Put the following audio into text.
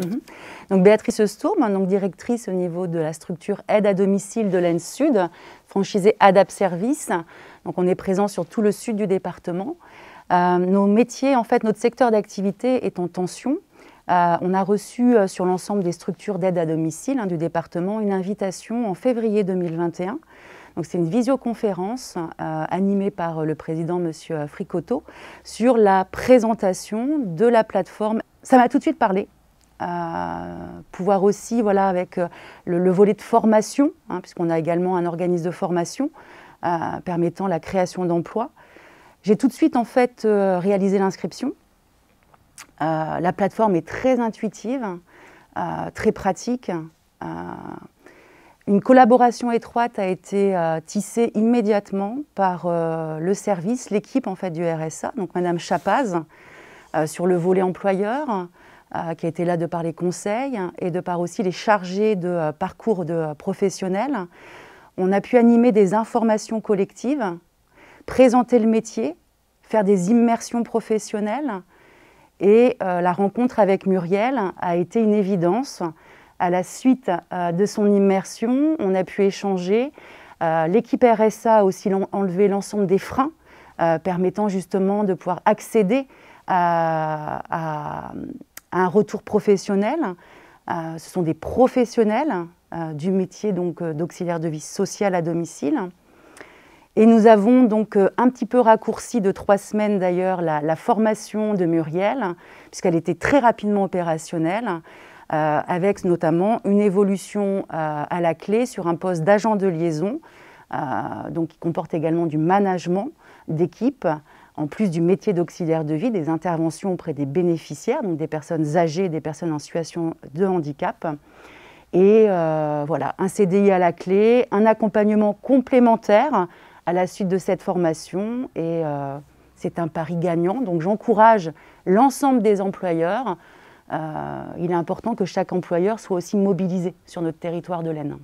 Mhm. Donc Béatrice Stourm, hein, donc directrice au niveau de la structure aide à domicile de l'Aisne Sud, franchisée ADAP Service. Donc on est présent sur tout le sud du département. Euh, nos métiers, en fait, notre secteur d'activité est en tension. Euh, on a reçu euh, sur l'ensemble des structures d'aide à domicile hein, du département une invitation en février 2021 donc c'est une visioconférence animée par le président M. Fricoteau sur la présentation de la plateforme. Ça m'a tout de suite parlé pouvoir aussi, voilà, avec euh, le, volet de formation, hein, puisqu'on a également un organisme de formation euh, permettant la création d'emplois. J'ai tout de suite en fait euh, réalisé l'inscription. la plateforme est très intuitive, très pratique. Une collaboration étroite a été tissée immédiatement par le service, l'équipe en fait du RSA, donc Madame Chapaz sur le volet employeur, euh, qui a été là de par les conseils et de par aussi les chargés de euh, parcours de euh, professionnels. On a pu animer des informations collectives, présenter le métier, faire des immersions professionnelles. Et la rencontre avec Muriel a été une évidence. À la suite de son immersion, on a pu échanger. L'équipe RSA a aussi enlevé l'ensemble des freins permettant justement de pouvoir accéder à un retour professionnel. Euh, ce sont des professionnels euh, du métier donc euh, d'auxiliaire de vie sociale à domicile. Et nous avons donc un petit peu raccourci de trois semaines d'ailleurs la, formation de Muriel, puisqu'elle était très rapidement opérationnelle, avec notamment une évolution à la clé sur un poste d'agent de liaison, donc qui comporte également du management d'équipe, en plus du métier d'auxiliaire de vie, des interventions auprès des bénéficiaires, donc des personnes âgées, des personnes en situation de handicap. Et euh, voilà, un CDI à la clé, un accompagnement complémentaire à la suite de cette formation. Et euh, c'est un pari gagnant. Donc j'encourage l'ensemble des employeurs. Euh, il est important que chaque employeur soit aussi mobilisé sur notre territoire de l'Aisne.